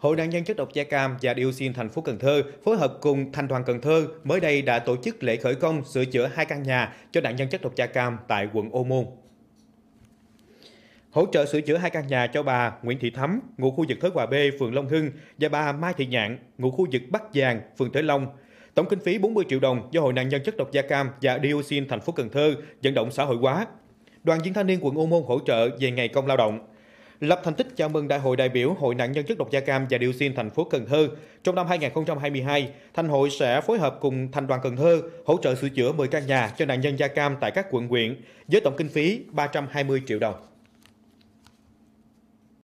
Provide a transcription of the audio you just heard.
Hội nạn nhân chất độc da cam và dioxin thành phố Cần Thơ phối hợp cùng Thành đoàn Cần Thơ mới đây đã tổ chức lễ khởi công sửa chữa hai căn nhà cho nạn nhân chất độc da cam tại quận Ô Môn. Hỗ trợ sửa chữa hai căn nhà cho bà Nguyễn Thị Thắm, ngụ khu vực Thới Hòa B, phường Long Hưng và bà Mai Thị Nhạn, ngụ khu vực Bắc Giàng, phường Thới Long. Tổng kinh phí 40 triệu đồng do Hội nạn nhân chất độc da cam và dioxin thành phố Cần Thơ vận động xã hội hóa. Đoàn viên thanh niên quận Ô Môn hỗ trợ về ngày công lao động lập thành tích chào mừng Đại hội đại biểu Hội nạn nhân chất độc da cam và điều xin thành phố Cần Thơ. Trong năm 2022, Thành hội sẽ phối hợp cùng Thành đoàn Cần Thơ hỗ trợ sửa chữa 10 căn nhà cho nạn nhân da cam tại các quận huyện với tổng kinh phí 320 triệu đồng.